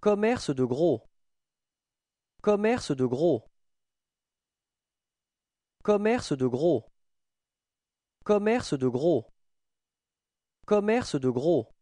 Commerce de gros. Commerce de gros. Commerce de gros. Commerce de gros. Commerce de gros.